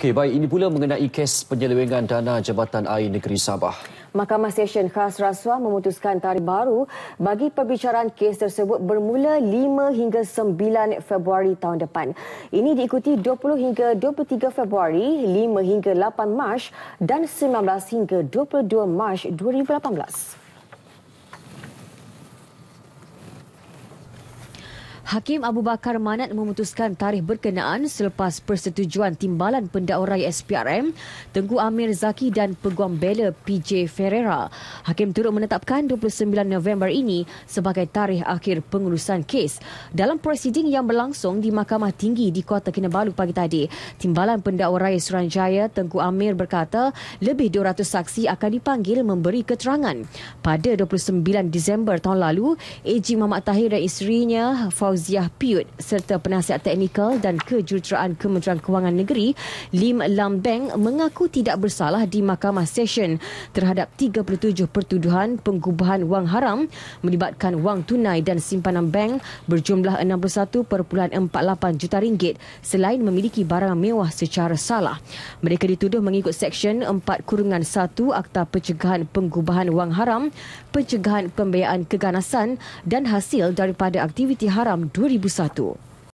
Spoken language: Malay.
Okey, baik. Ini pula mengenai kes penyelewengan dana Jabatan Air Negeri Sabah. Mahkamah Sesyen Khas Rasuah memutuskan tarikh baru bagi perbicaraan kes tersebut bermula 5 hingga 9 Februari tahun depan. Ini diikuti 20 hingga 23 Februari, 5 hingga 8 Mac dan 19 hingga 22 Mac 2018. Hakim Abu Bakar Manat memutuskan tarikh berkenaan selepas persetujuan timbalan pendakwa SPRM Tengku Amir Zaki dan peguam bela PJ Ferreira. Hakim turut menetapkan 29 November ini sebagai tarikh akhir pengurusan kes. Dalam prosiding yang berlangsung di Mahkamah Tinggi di Kota Kinabalu pagi tadi, timbalan pendakwa raya Suranjaya Tengku Amir berkata lebih 200 saksi akan dipanggil memberi keterangan. Pada 29 Disember tahun lalu, AG Muhammad Tahir dan isterinya Fauzi Fauziah Piut serta penasihat teknikal dan kejuruteraan Kementerian Kewangan Negeri Lim Lam Beng mengaku tidak bersalah di Mahkamah Session terhadap 37 pertuduhan pengubahan wang haram melibatkan wang tunai dan simpanan bank berjumlah 61.48 juta ringgit selain memiliki barang mewah secara salah. Mereka dituduh mengikut Seksyen 4 kurungan 1 Akta Pencegahan Pengubahan Wang Haram, Pencegahan Pembiayaan Keganasan dan hasil daripada aktiviti haram 2001.